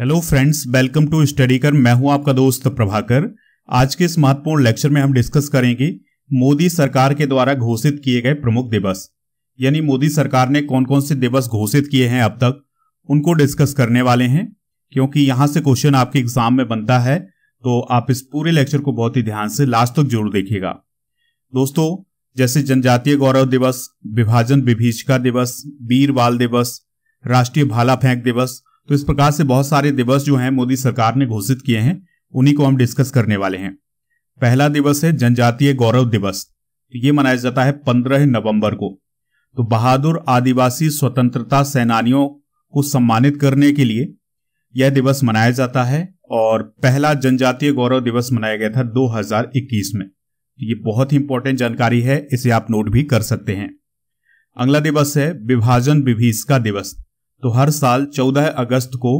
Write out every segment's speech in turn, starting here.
hello friends welcome to study कर मैं हूं आपका दोस्त प्रभाकर आज के इस महत्वपूर्ण लेक्चर में हम डिस्कस करेंगे मोदी सरकार के द्वारा घोषित किए गए प्रमुख दिवस यानी मोदी सरकार ने कौन कौन से दिवस घोषित किए हैं अब तक उनको डिस्कस करने वाले हैं क्योंकि यहां से क्वेश्चन आपके एग्जाम में बनता है तो आप इस पूरे लेक्चर को बहुत ही ध्यान से लास्ट तक जरूर देखिएगा दोस्तों जैसे जनजातीय गौरव दिवस विभाजन विभीषिका दिवस वीर बाल दिवस राष्ट्रीय भाला फेंक दिवस तो इस प्रकार से बहुत सारे दिवस जो हैं मोदी सरकार ने घोषित किए हैं उन्हीं को हम डिस्कस करने वाले हैं पहला दिवस है जनजातीय गौरव दिवस तो ये मनाया जाता है पंद्रह नवंबर को तो बहादुर आदिवासी स्वतंत्रता सेनानियों को सम्मानित करने के लिए यह दिवस मनाया जाता है और पहला जनजातीय गौरव दिवस मनाया गया था 2021 में तो ये बहुत ही इंपॉर्टेंट जानकारी है इसे आप नोट भी कर सकते हैं अगला दिवस है विभाजन विभीष का दिवस तो हर साल 14 अगस्त को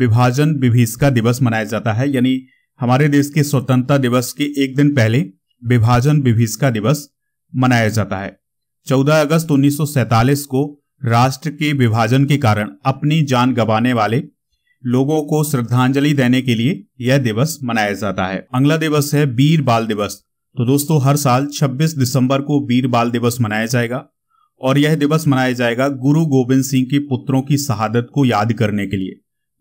विभाजन विभीषिका दिवस मनाया जाता है यानी हमारे देश के स्वतंत्रता दिवस के एक दिन पहले विभाजन विभीषिका दिवस मनाया जाता है 14 अगस्त उन्नीस को राष्ट्र के विभाजन के कारण अपनी जान गंवाने वाले लोगों को श्रद्धांजलि देने के लिए यह दिवस मनाया जाता है अगला दिवस है वीर बाल दिवस तो दोस्तों हर साल 26 दिसंबर को वीर बाल दिवस मनाया जाएगा और यह दिवस मनाया जाएगा गुरु गोविंद सिंह के पुत्रों की शहादत को याद करने के लिए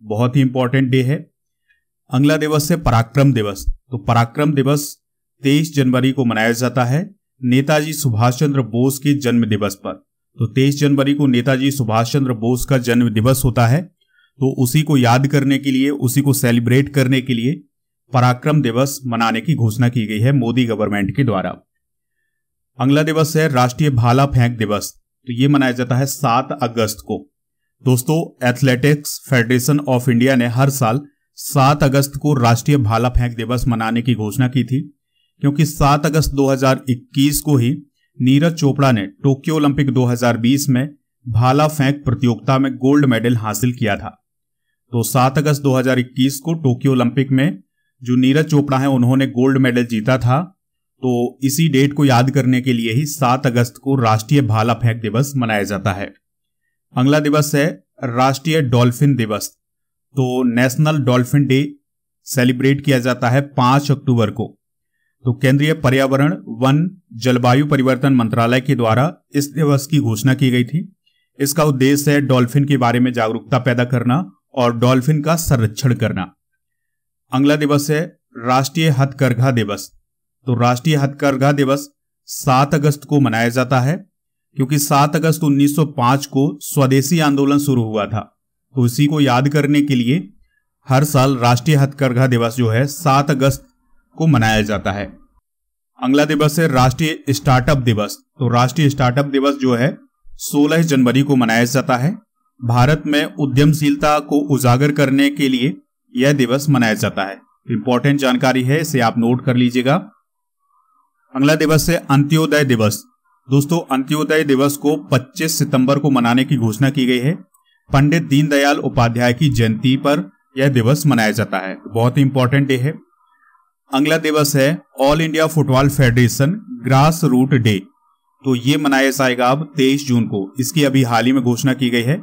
बहुत ही इंपॉर्टेंट डे है अगला दिवस है पराक्रम दिवस तो पराक्रम दिवस 23 जनवरी को मनाया जाता है नेताजी सुभाष चंद्र बोस के जन्म दिवस पर तो 23 जनवरी को नेताजी सुभाष चंद्र बोस का जन्म दिवस होता है तो उसी को याद करने के लिए उसी को सेलिब्रेट करने के लिए पराक्रम दिवस मनाने की घोषणा की गई है मोदी गवर्नमेंट के द्वारा अगला दिवस है राष्ट्रीय भाला फेंक दिवस तो ये मनाया जाता है सात अगस्त को दोस्तों एथलेटिक्स फेडरेशन ऑफ इंडिया ने हर साल सात अगस्त को राष्ट्रीय भाला फेंक दिवस मनाने की घोषणा की थी क्योंकि सात अगस्त 2021 को ही नीरज चोपड़ा ने टोक्यो ओलंपिक 2020 में भाला फेंक प्रतियोगिता में गोल्ड मेडल हासिल किया था तो सात अगस्त 2021 को टोक्यो ओलंपिक में जो नीरज चोपड़ा है उन्होंने गोल्ड मेडल जीता था तो इसी डेट को याद करने के लिए ही 7 अगस्त को राष्ट्रीय भाला फेंक दिवस मनाया जाता है अगला दिवस है राष्ट्रीय डॉल्फिन दिवस तो नेशनल डॉल्फिन डे सेलिब्रेट किया जाता है 5 अक्टूबर को तो केंद्रीय पर्यावरण वन जलवायु परिवर्तन मंत्रालय के द्वारा इस दिवस की घोषणा की गई थी इसका उद्देश्य है डॉल्फिन के बारे में जागरूकता पैदा करना और डॉल्फिन का संरक्षण करना अगला दिवस है राष्ट्रीय हथकरघा दिवस तो राष्ट्रीय हथकरघा दिवस 7 अगस्त को मनाया जाता है क्योंकि 7 अगस्त 1905 को स्वदेशी आंदोलन शुरू हुआ था तो इसी को याद करने के लिए हर साल राष्ट्रीय हथकरघा दिवस जो है 7 अगस्त को मनाया जाता है अगला दिवस है राष्ट्रीय स्टार्टअप दिवस तो राष्ट्रीय स्टार्टअप दिवस जो है 16 जनवरी को मनाया जाता है भारत में उद्यमशीलता को उजागर करने के लिए यह दिवस मनाया जाता है इंपॉर्टेंट जानकारी है इसे आप नोट कर लीजिएगा अगला दिवस है अंत्योदय दिवस दोस्तों अंत्योदय दिवस को 25 सितंबर को मनाने की घोषणा की गई है पंडित दीनदयाल उपाध्याय की जयंती पर यह दिवस मनाया जाता है बहुत ही इंपॉर्टेंट डे है अगला दिवस है All India Football Federation Grass Root Day तो ये मनाया जाएगा अब 23 जून को इसकी अभी हाल ही में घोषणा की गई है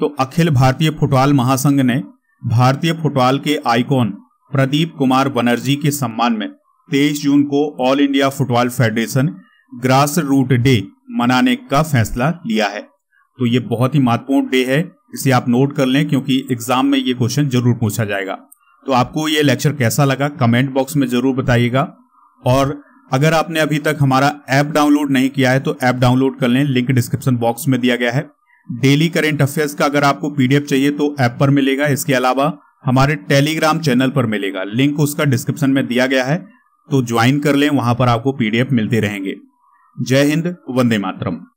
तो अखिल भारतीय फुटबॉल महासंघ ने भारतीय फुटबॉल के आइकॉन प्रदीप कुमार बनर्जी के सम्मान में तेईस जून को All India Football Federation Grass Root Day मनाने का फैसला लिया है तो ये बहुत ही महत्वपूर्ण डे है इसे आप नोट कर लें क्योंकि एग्जाम में ये क्वेश्चन जरूर पूछा जाएगा तो आपको ये लेक्चर कैसा लगा कमेंट बॉक्स में जरूर बताइएगा और अगर आपने अभी तक हमारा ऐप डाउनलोड नहीं किया है तो ऐप डाउनलोड कर लें लिंक डिस्क्रिप्शन बॉक्स में दिया गया है डेली करेंट अफेयर्स का अगर आपको पीडीएफ चाहिए तो ऐप पर मिलेगा इसके अलावा हमारे टेलीग्राम चैनल पर मिलेगा लिंक उसका डिस्क्रिप्शन में दिया गया है तो ज्वाइन कर लें वहां पर आपको पीडीएफ मिलते रहेंगे जय हिंद वंदे मातरम